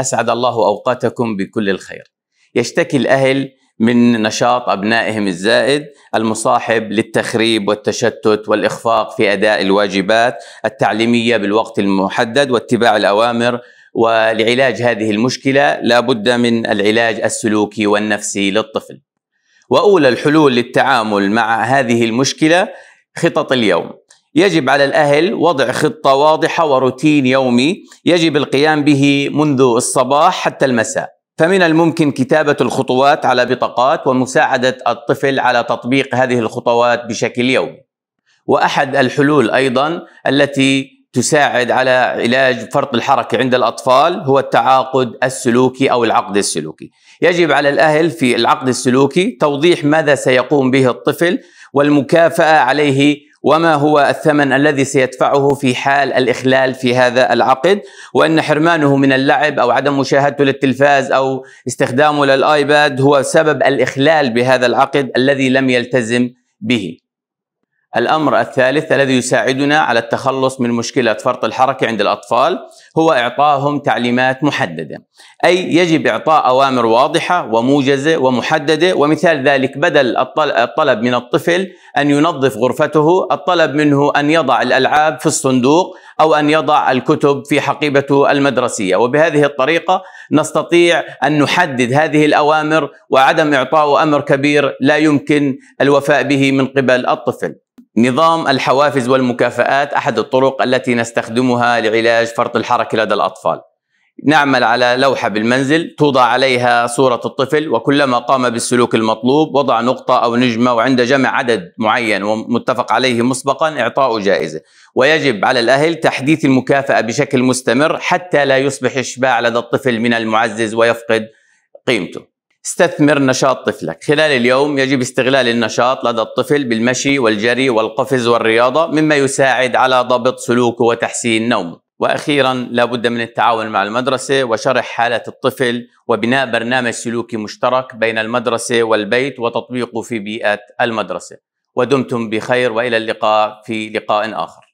أسعد الله أوقاتكم بكل الخير يشتكي الأهل من نشاط أبنائهم الزائد المصاحب للتخريب والتشتت والإخفاق في أداء الواجبات التعليمية بالوقت المحدد واتباع الأوامر ولعلاج هذه المشكلة لا بد من العلاج السلوكي والنفسي للطفل وأولى الحلول للتعامل مع هذه المشكلة خطط اليوم يجب على الأهل وضع خطة واضحة وروتين يومي يجب القيام به منذ الصباح حتى المساء فمن الممكن كتابة الخطوات على بطاقات ومساعدة الطفل على تطبيق هذه الخطوات بشكل يومي وأحد الحلول أيضا التي تساعد على علاج فرط الحركة عند الأطفال هو التعاقد السلوكي أو العقد السلوكي يجب على الأهل في العقد السلوكي توضيح ماذا سيقوم به الطفل والمكافأة عليه وما هو الثمن الذي سيدفعه في حال الإخلال في هذا العقد وأن حرمانه من اللعب أو عدم مشاهدته للتلفاز أو استخدامه للآيباد هو سبب الإخلال بهذا العقد الذي لم يلتزم به الأمر الثالث الذي يساعدنا على التخلص من مشكلة فرط الحركة عند الأطفال هو إعطائهم تعليمات محددة أي يجب إعطاء أوامر واضحة وموجزة ومحددة ومثال ذلك بدل الطلب من الطفل أن ينظف غرفته الطلب منه أن يضع الألعاب في الصندوق أو أن يضع الكتب في حقيبته المدرسية وبهذه الطريقة نستطيع أن نحدد هذه الأوامر وعدم إعطاء أمر كبير لا يمكن الوفاء به من قبل الطفل نظام الحوافز والمكافآت أحد الطرق التي نستخدمها لعلاج فرط الحركة لدى الأطفال نعمل على لوحة بالمنزل توضع عليها صورة الطفل وكلما قام بالسلوك المطلوب وضع نقطة أو نجمة وعند جمع عدد معين ومتفق عليه مسبقا إعطاء جائزة ويجب على الأهل تحديث المكافأة بشكل مستمر حتى لا يصبح إشباع لدى الطفل من المعزز ويفقد قيمته استثمر نشاط طفلك خلال اليوم يجب استغلال النشاط لدى الطفل بالمشي والجري والقفز والرياضة مما يساعد على ضبط سلوكه وتحسين نومه وأخيرا لا بد من التعاون مع المدرسة وشرح حالة الطفل وبناء برنامج سلوكي مشترك بين المدرسة والبيت وتطبيقه في بيئة المدرسة ودمتم بخير وإلى اللقاء في لقاء آخر